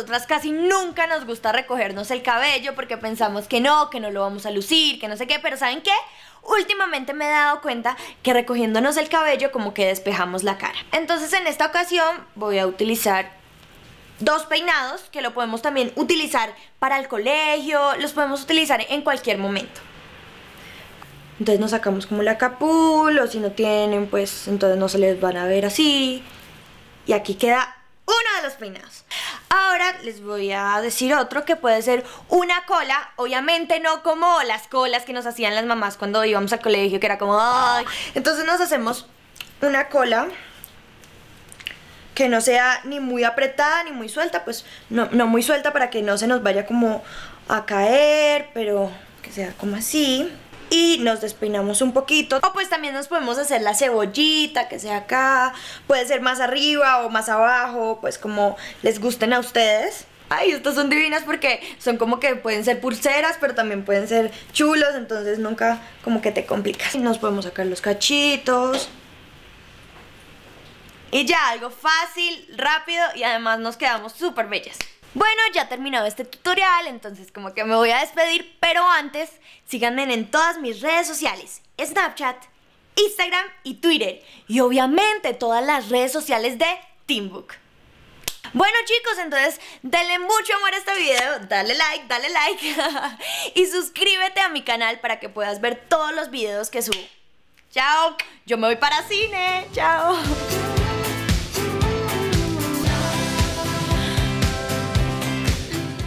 nosotras casi nunca nos gusta recogernos el cabello porque pensamos que no, que no lo vamos a lucir, que no sé qué, pero ¿saben qué? Últimamente me he dado cuenta que recogiéndonos el cabello como que despejamos la cara. Entonces en esta ocasión voy a utilizar dos peinados que lo podemos también utilizar para el colegio, los podemos utilizar en cualquier momento. Entonces nos sacamos como la capul o si no tienen pues entonces no se les van a ver así. Y aquí queda uno de los peinados. Ahora les voy a decir otro que puede ser una cola, obviamente no como las colas que nos hacían las mamás cuando íbamos al colegio, que era como, entonces nos hacemos una cola que no sea ni muy apretada ni muy suelta, pues no muy suelta para que no se nos vaya como a caer, pero que sea como así y nos despeinamos un poquito. O pues también nos podemos hacer la cebollita que sea acá, puede ser más arriba o más abajo, pues como les gusten a ustedes. Ay, estas son divinas porque son como que pueden ser pulseras, pero también pueden ser chulos, entonces nunca como que te complicas. Nos podemos sacar los cachitos. Y ya, algo fácil, rápido y además nos quedamos súper bellas. Bueno, ya terminado este tutorial, entonces como que me voy a despedir, pero antes síganme en todas mis redes sociales, Snapchat, Instagram y Twitter, y obviamente todas las redes sociales de Teambook. Bueno chicos, entonces denle mucho amor a este video, dale like, dale like y suscríbete a mi canal para que puedas ver todos los videos que subo. Chao, yo me voy para cine, chao.